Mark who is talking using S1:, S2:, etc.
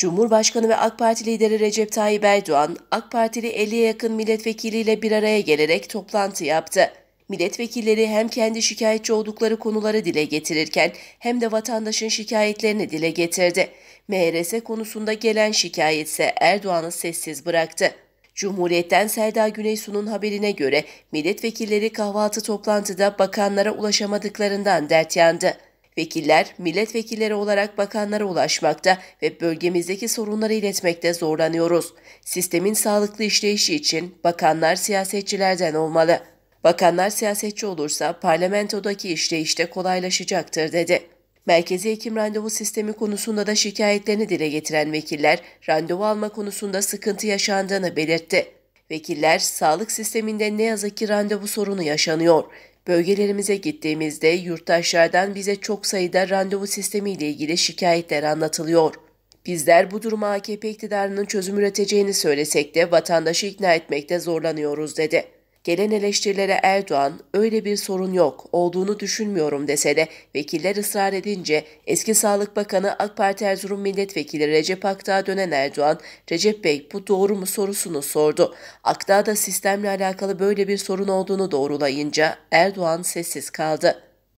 S1: Cumhurbaşkanı ve AK Parti lideri Recep Tayyip Erdoğan, AK Partili 50'ye yakın milletvekiliyle bir araya gelerek toplantı yaptı. Milletvekilleri hem kendi şikayetçi oldukları konuları dile getirirken hem de vatandaşın şikayetlerini dile getirdi. MRS konusunda gelen şikayet ise Erdoğan'ı sessiz bıraktı. Cumhuriyet'ten Selda Güneysu'nun haberine göre milletvekilleri kahvaltı toplantıda bakanlara ulaşamadıklarından dert yandı. Vekiller, milletvekilleri olarak bakanlara ulaşmakta ve bölgemizdeki sorunları iletmekte zorlanıyoruz. Sistemin sağlıklı işleyişi için bakanlar siyasetçilerden olmalı. Bakanlar siyasetçi olursa parlamentodaki işleyişte kolaylaşacaktır dedi. Merkezi hekim randevu sistemi konusunda da şikayetlerini dile getiren vekiller randevu alma konusunda sıkıntı yaşandığını belirtti. Vekiller, sağlık sisteminde ne yazık ki randevu sorunu yaşanıyor. Bölgelerimize gittiğimizde yurttaşlardan bize çok sayıda randevu sistemi ile ilgili şikayetler anlatılıyor. Bizler bu duruma AKP iktidarının çözüm üreteceğini söylesek de vatandaşı ikna etmekte zorlanıyoruz dedi. Gelen eleştirilere Erdoğan öyle bir sorun yok olduğunu düşünmüyorum dese de vekiller ısrar edince eski Sağlık Bakanı AK Parti Erzurum Milletvekili Recep Akdağ'a dönen Erdoğan Recep Bey bu doğru mu sorusunu sordu. Akdağ da sistemle alakalı böyle bir sorun olduğunu doğrulayınca Erdoğan sessiz kaldı.